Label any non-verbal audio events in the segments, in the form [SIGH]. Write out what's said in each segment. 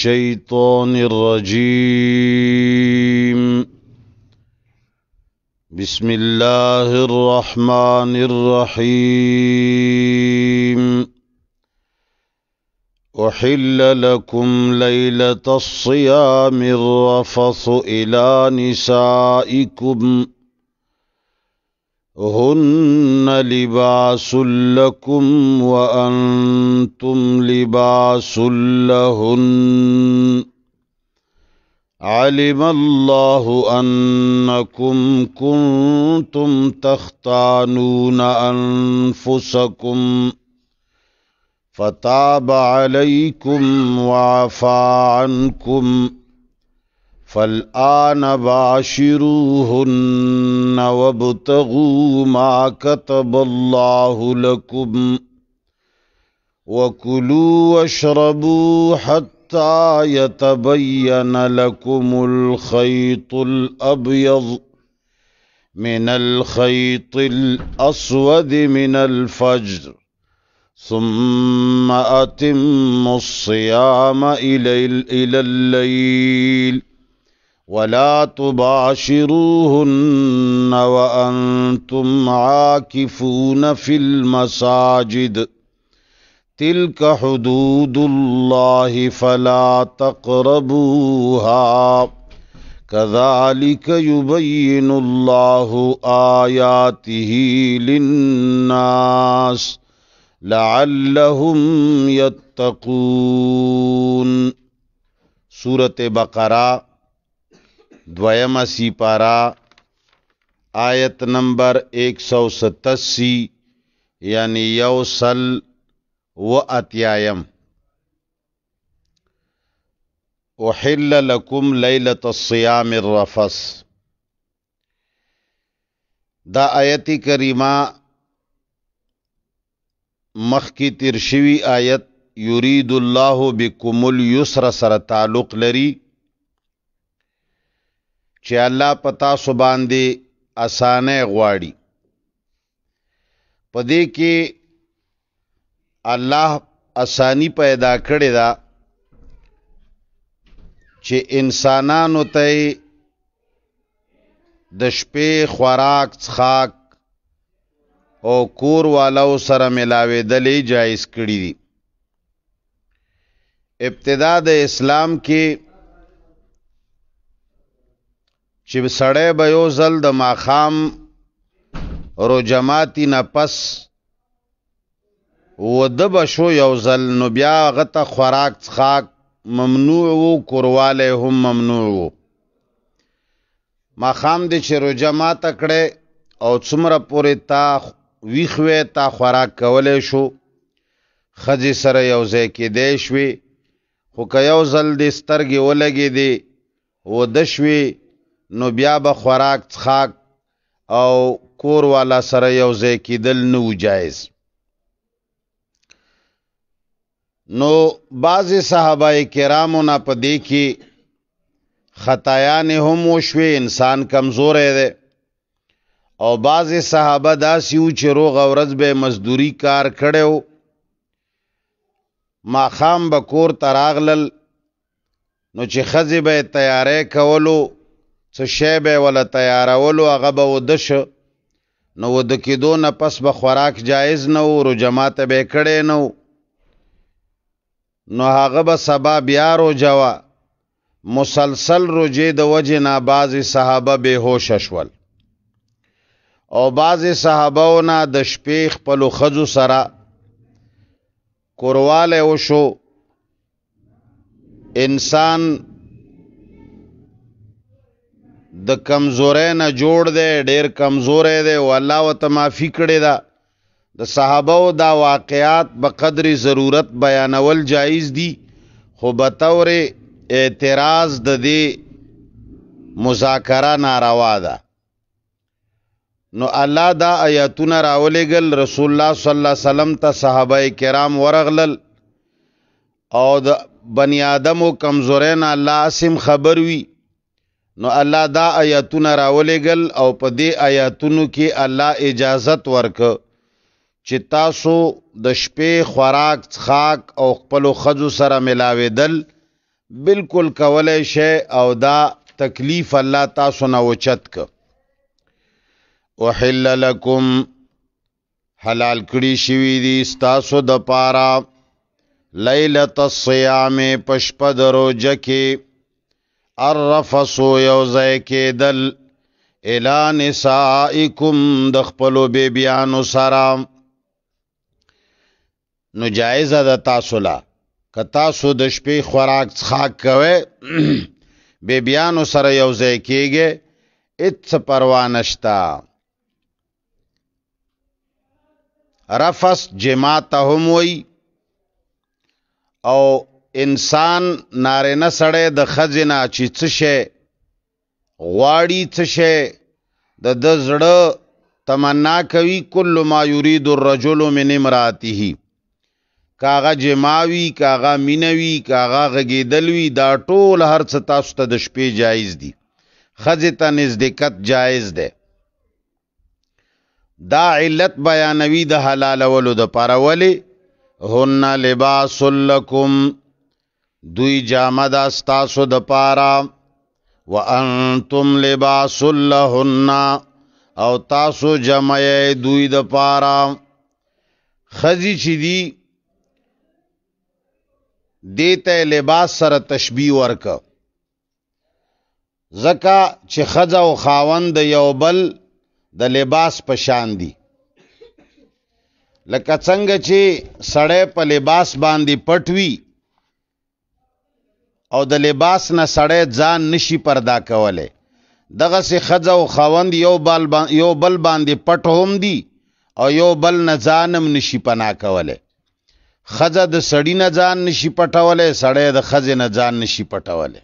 الشيطان الرجيم بسم الله الرحمن الرحيم أحل لكم ليلة الصيام الرفث إلى نسائكم هن لباس لكم وأنتم لباس لهن علم الله أنكم كنتم تختانون أنفسكم فتاب عليكم وعفى عنكم فالآن باشروهن وابتغوا ما كتب الله لكم وكلوا واشربوا حتى يتبين لكم الخيط الأبيض من الخيط الأسود من الفجر ثم أتم الصيام إلى, إلى الليل ولا تباشروهن وأنتم عاكفون في المساجد تلك حدود الله فلا تقربوها كذلك يبين الله آياته للناس لعلهم يتقون سورة بقرہ دویم سی پارا آیت نمبر 187 یعنی یوصل و اتیایم احل لکم لیلت الصیام الرفس دا آیت کریمه مخ کی ترشوی آیت یرید الله بکم الیسر سره تعلق لري چې الله پتا سو باندې اسانه غواړي پدې کې الله اسانی پیدا کړې ده چې انسانانو ته د شپې خوراک څخاک او کور والو سره ملاوېدلې جایز کړې دي ابتدا د اسلام کې چې سړی به یو ځل د ماخام رو جماعتی نه پس وده بشو یو ځل نو بیا غته خوراک څخاک ممنوع وو کورواله هم ممنوع وو ماخام دې چې رو جماعت کړه او څومره پورې تا ویخوې تا خوراک کولې شو خځې سره یو ځای کې دی شوي خو که یو ځل دې سترګې ولګې دی وده شوي نو بیا به خوراک څخاک او کور والا سره یو ځای کېدل نه جایز نو بعضې صحابه کرامو نه په دې کې خطایانې هم وشوې انسان کمزوری دی او بعضې صحابه داسې و چې روغ ورځ به مزدوري کار کړی و ماخام به کور ته راغلل نو چې ښځې به یې تیاری کولو څه شی به ولا تیارولو هغه به ودش نو ود کېدو نه پس به خوراک جایز نه و رو جماعت به کړي نو نو هغه به سبا بیا رو جوا مسلسل روجې د وجه نه بعضې صحابه به هوش شول او بعضې صحابهو نه د شپې خپلو خزو سره کورواله وشو انسان د کمزورې نه جوړ دی ډیر کمزورې دی او الله وته معافي کړي دا د صحابه او دا واقعات په قدر ضرورت بیانول جایز دي خو به تور اعتراض د دې مذاکره ناروا ده نو الله دا آیاتونه راولېګل رسول الله صلی الله علیه وسلم ته صحابه کرام ورغلل او د بنی آدمو کمزورین الله سم خبر وی نو الله دا آیاتونه راولېګل او په دې آیاتونو کې الله اجازت ورک چې تاسو د شپې خوراک څخاک او خپل خزو سره ملاوېدل بالکل کولای شي او دا تکلیف الله تاسو نه وچت ک وحل لکم حلال کړی شوی دی تاسو د پاره لیلۃ الصیام پشپد روزه کې الرفسو یو ځای کېدل الا نسائکم د خپل بیبیانو سره نو جایزه د تاسو لا ک تاسو د شپې خوراک څخه کوي [CLEARS THROAT] بیبیانو سره یو ځای کېږي اڅ پروا نشتا رفس جماعتهم وی او انسان نارینه سړی د خځینه چې څه شی غواړي څه شی د د زړه تمنا کوي کل ما یرید الرجل من امراته کاغه جماوی کاغه مینوی کاغه غګیدلوی دا ټول هر څه تاسو ته د شپې جایز دي خځه ته نزدېکت جایز ده دا علت بیانوي د حلال ولو د پرولې هن لباس لکم دوی جامه دا ستاسو د پاره وانتم لباس لهن او تاسو جمعې دوی د پاره خزي چې دی دیته لباس سره تشبیه ورک زکا چې خزه او خاوند یو بل د لباس په شان دي لکه څنګه چې سړی په لباس باندې پټوي او د لباس نه سړی ځان نشي پردا کوله دغه سه خزه او خوند یو بل یو بل باندې پټ هم دی او یو بل نه ځانم نشي پنا کوله خزه د سړی نه ځان نشي پټوله سړی د خزه نه ځان نشي پټوله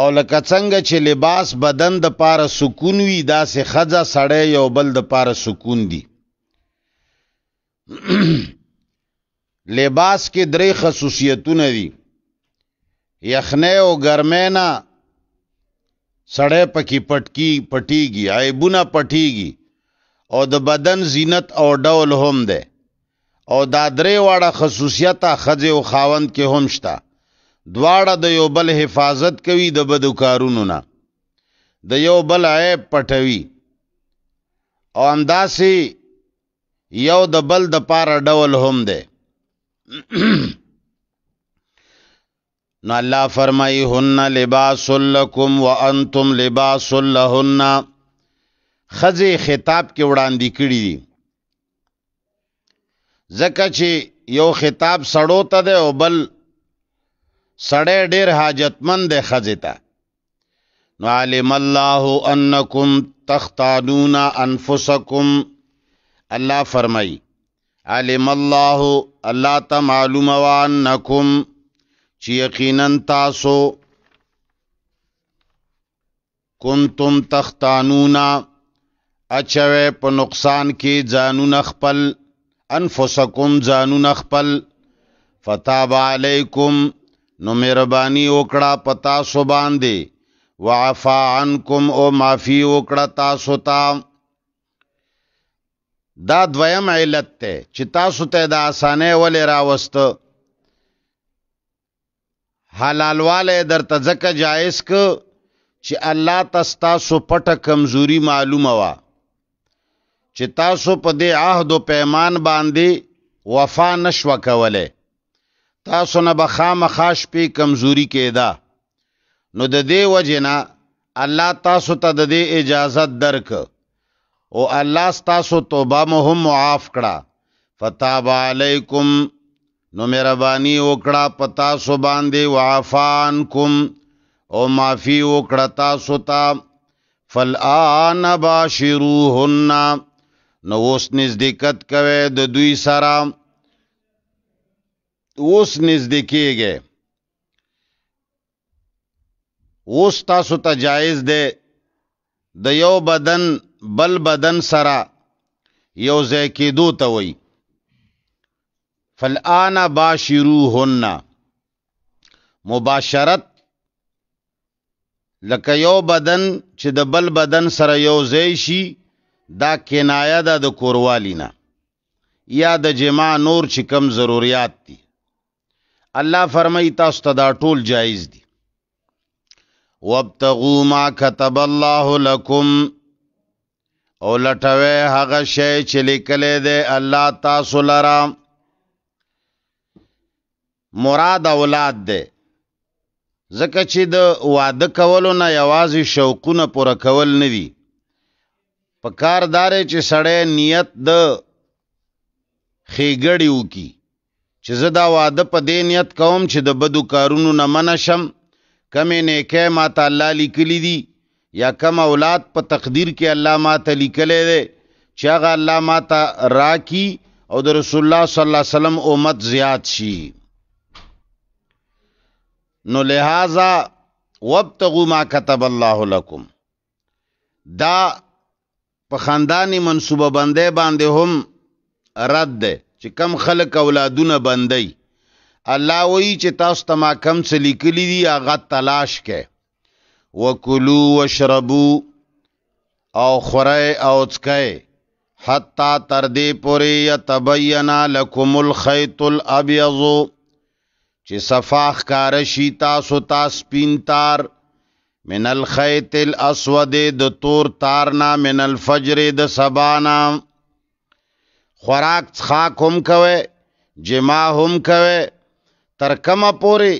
او لکه څنګه چې لباس بدن د پاره سکون وي دا سه خزه سړی یو بل د پاره سکون دی [CLEARS THROAT] لباس کې درې خصوصیتونه دي یخنې او ګرمې نه سړې پکې پټکی پټیږي عیبونه پټیږي او د بدن زینت او ډول هم ده او دا درې واړه خصوصیت خځه او خاوند کې هم شته دواړه د یو بل حفاظت کوي د بدو کارونو نه د یو بل عیب پټوي او همداسې یو د بل د پاره ډول هم ده نو الله فرمای هن لباس لکم وانتم لباس لهن خزه خطاب کې وړاندې کړی دي زکه چې یو خطاب سړو ته دی او بل سړی ډیر حاجتمند دی خزه ته نو علم الله انکم تختانون انفسکم الله فرمای علم الله الله ته معلوم وانکم چې یقینا تاسو کنتم تختانونا اچوي په نقصان کې ځانون خپل انفسکم ځانون خپل فتاب علیکم نو مهرباني وکړه پتا سو باندې وعفا عنکم او معافی وکړه تاسو ته تا دا دویم علت ته چې تاسو ته د اسانه ولې راوست حلالواله درته ځکه جایز ک چې الله تستا سو پټه کمزوري معلومه وا چې تاسو په دې عهد او پیمان باندې وفا نشو کوله تاسو نه بخامه خاش په کمزوري کېدا نو د دې وجنا الله تاسو ته د دې اجازه درک او الله تاسو توبه مو هم معاف کړه فتاب علیکم نو مهرباني وکړه پتا سو باندې وعفانکم او معافي وکړه تاسو ته فالآن باشروهن نو اوس نزدېکت کوي د دوی سره اوس نزدېکېږي اوس تاسو ته جایز دی د یو بدن بل بدن سره یو ځای کېدو ته وایي فلانا باشروهن مباشرت لکه یو بدن چې د بل بدن سره یو ځای شي دا کنایه ده د کوروالینا یا د جما نور چې کم ضرورت دي الله فرمایي تاسو ته دا ټول جایز دي وابتغوا ما كتب الله لكم او لټوي هغه شی چې لیکل دی الله تاسو لپاره مراد اولاد دی ځکه چې د واده کولو نه یوازې شوقونه پوره کول نه دي په کار دارې چې سړی نیت د ښېګړې وکړي چې زه دا واده په دې نیت کوم چې د بدو کارونو نه منع شم کمې نیکۍ ماته الله لیکلی دي یا کم اولاد په تقدیر کې الله ماته لیکلی دی چې هغه الله ماته راکي او د رسول الله صلی الله علیه وسلم امت زیات شي نو لہذا وابتغوا ما كتب الله لكم دا په خاندانی منصوبه بندې باندې هم رد ده چې کم خلک اولادونه بندي الله وی چې تاسو ته ما کم څه لیکلي دي هغه تلاش کې وکلو وشربو او خورای او څکای حتا تر دې پورې یتبینا لکم الخيط الابيض چې صفاخ کار شي تاسو تاس پین تار من الخيط الاسود د تور تارنا من الفجر د سبانا خوراک څخاک هم کوي جما هم کوي تر کومه پوري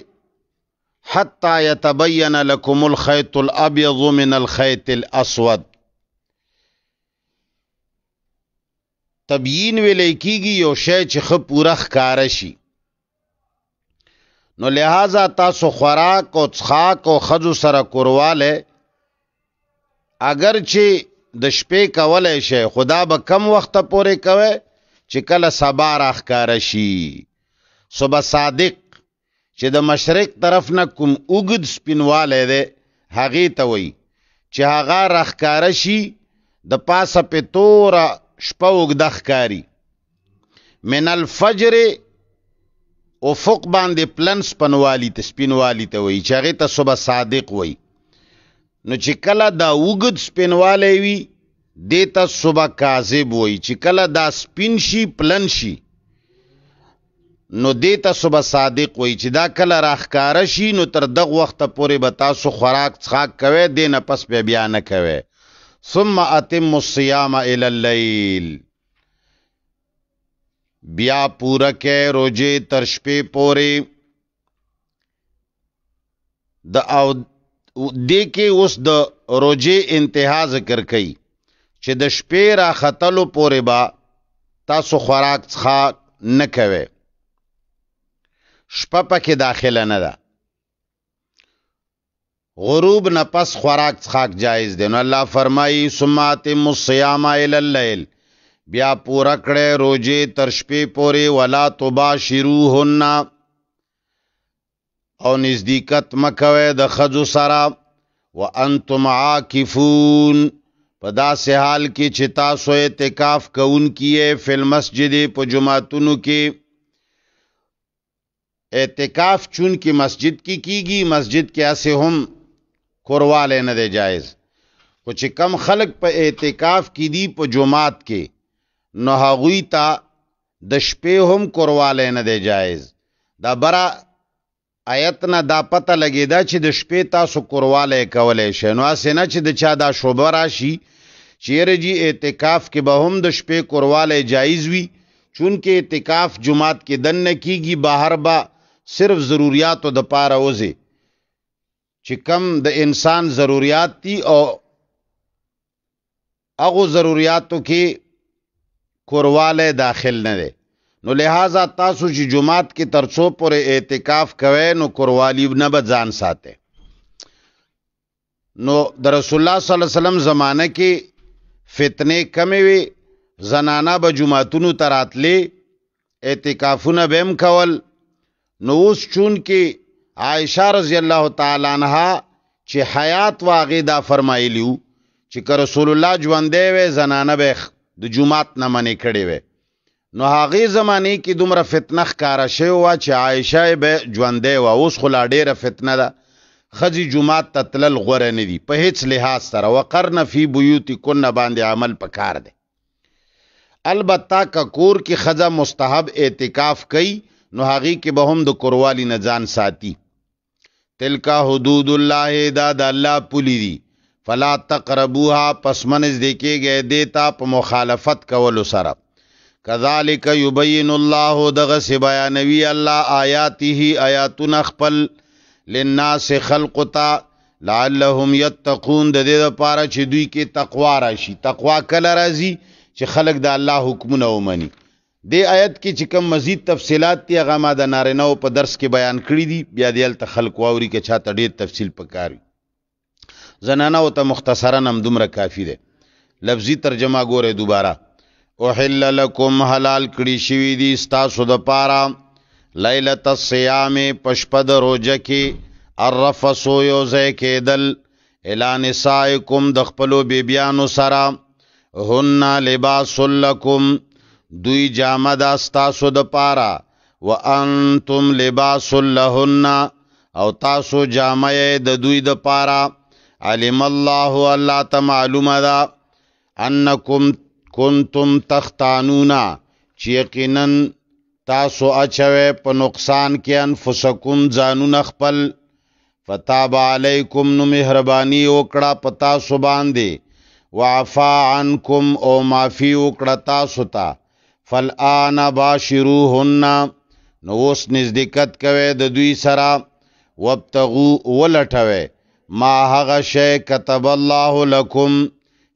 حتا يتبين لكم الخيط الابيض من الخيط الاسود تبیین ویلې کیږي یو شی چې خپ پورخ کار شي نو لہٰذا تاسو خوراک او څښاک او خزو سره کورواله اگر چې د شپې کولای شي خدا به کم وخت پورې کوي چې کله سبا راخکار شي صبح صادق چې د مشرق طرف نه کوم اوګد سپینواله ده هغه ته وای چې هغه راخکار شي د پاسه په تور شپه وګ د ښکاری من الفجر افق باندې پلن سپنوالی ته سپینوالی ته وایي چې هغې ته صبح صادق وایي نو چې کله دا وګد سپینوالی وي دې ته صبح کاذب وایي چې کله دا سپین شي پلن شي نو دې ته صبح صادق وایي چې دا کله راخکاره شي نو تر دغه وخته پورې به تاسو خوراک څښاک کوئ دې نه پس بیا نه کوئ ثم اتم الصيام الى الليل بیا پورکه روزه تر شپې پورې د او د کې اوس د روزه انتها ذکر کړي چې د شپې را ختلو پورې با تاسو خوراک څخه نه کوي شپه پکې داخله نه ده غروب نه پس خوراک څخاک جایز دی نو الله فرمایي سمات مصيام الى الليل بیا پورا کړه روزه تر شپې پورې ولا تباشروهن او نزدېکت مکوي د خزو سره وانتم عاکفون په داسې حال کې چې تاسو اعتکاف کوونکی یې فل مسجد په جمعتونو کې اعتکاف چون کې مسجد کې کی کیږي مسجد کې اسه هم کورواله نه دی جایز خو چې کم خلق په اعتکاف کې دي په جمعات کې نو هغوی ته د شپې هم کورواله نه دی جایز دا برا آیت نه دا پته لګیدا چې د شپې تاسو کورواله کولای شئ نو اسه نه چې د چا دا شوبه راشي چیرې جی اعتکاف کې به هم د شپې کورواله جایز وي چون کې اعتکاف جمعات کې دن نه کیږي بهر با صرف ضرورتو د پاره وځي چې کم د انسان ضرورت دي او هغه ضرورتو کې کورواله داخل نه دی نو لہذا تاسو چې جمعات کې ترڅو پر اعتکاف کوئ نو کوروالی نه به ځان ساتي نو د رسول الله صلی الله علیه وسلم زمانه کې فتنه کمی وي زنانا به جمعاتونو تراتلې اعتکافونه به هم کول نو اوس چون کې عائشه رضی الله تعالی عنها چې حیات واغې دا فرمایلیو چې رسول الله ژوندې وې زنانه به د جمعات نه منې کړې وې نو هغې زمانې کې دومره فتنه ښکاره شوې وه چې عایشه به ژوندی وه اوس خو لا ډېره فتنه ده ښځې جومات ته تلل غوره نه دي په هیڅ لحاظ سره وقرن فی بیوتکن باندې عمل پکار دی البته که کور کې ښځه مستحب اعتکاف کوي نو هغې کې به هم د کوروالی نه ځان ساتي تلکا حدود الله دا د الله پولی دي فلا تقربوها پس منځ دې کېږي دیتا په مخالفت کولو سره کذالک یبین الله دغه سی بیانوی الله آیاته آیاتنا خپل للناس خلقتا لعلهم یتقون د دې لپاره چې دوی کې تقوا راشي تقوا کله راځي چې خلق د الله حکمونه ومني دې آیت کې چې کوم مزید تفصيلات دي هغه ما د نارینه په درس کې بیان کړی دي بیا دې تل خلق واوري کې چاته ډېر تفصیل پکاري زنانه او ته مختصرا هم دومره کافی ده لفظي ترجمه ګوره دوباره احل لکم حلال کړی شوی دی ستاسو د پاره لیلۃ الصیام پشپد روزه کې الرفسو یو ځای کېدل اعلان سائکم د خپلو بیبیانو سره هن لباس لکم دوی جامه دا ستاسو د پاره وانتم لباس لهن او تاسو جامه د دوی د پاره علم الله الله ته معلومه ده انکم کنتم تختانونا چې یقینا تاسو اچوي په نقصان کې انفسکم ځانونه خپل فتاب علیکم نو مهربانی وکړه پتا سو باندې وعفا عنکم او معفی وکړه تاسو ته فالآن باشروهن نو اوس نزدېکت کوي د دوی سره وبتغو ولټوي ما هغه شی كتب الله لكم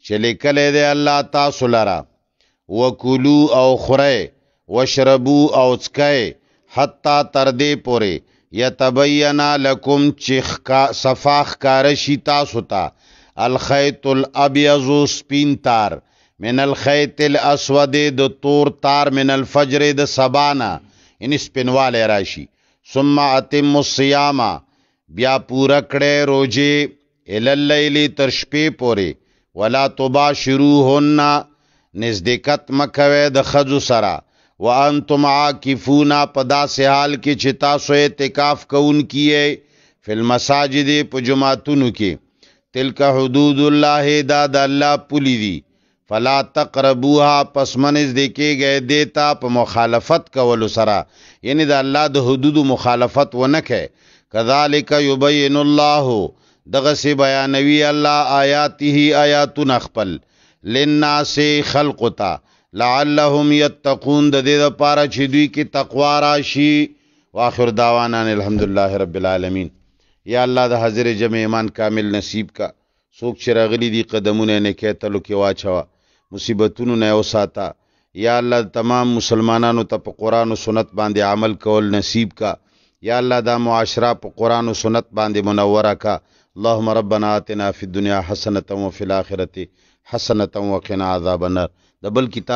چې لیکلې دی الله تاسو لره وکلو او خره وشربو او څکئ حتا تر دې پورې یتبین لکم چخ کا صفاخ کارشی تاسو ته الخيط الابيض سپین تار من الخيط الاسود د تور تار من الفجر د سبانا ان سپینواله راشي ثم اتم الصيام بیا پورا کړه روزه ال الليل تر شپې پورې ولا تباشروهن نزدېکت مکوي د خزو سره وانتم عاکفون پدا سه حال کې چې تاسو اعتکاف کوون کیه فل مساجد په جمعتونو کې تلک حدود الله دا د الله پولی دی فلا تقربوها پس منز دکی گئے دیتا په مخالفت کولو سره یعنی د الله د حدود مخالفت ونه کړي کذالک یبین الله دغه سی بیانوی الله آیاته آیاتن خپل للناس خلقتا لعلهم یتقون د دې لپاره چې دوی کې تقوا راشي واخر دعوانا الحمدلله رب العالمین یا الله د حاضر جمع ایمان کامل نصیب کا څوک چې راغلي دي قدمونه نه کې تلو کې واچوا مصیبتونو نه اوساته یا الله تمام مسلمانانو ته په قران او سنت باندې عمل کول نصیب کا یا الله دا معاشره په قران او سنت باندې منوره کا اللهم ربنا آتنا في الدنيا حسنه وفي الاخره حسنه وقنا عذاب النار د بل کتاب